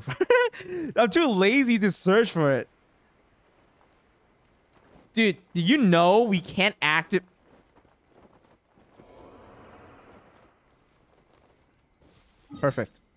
searching for it. I'm too lazy to search for it. Dude, do you know we can't active... Perfect.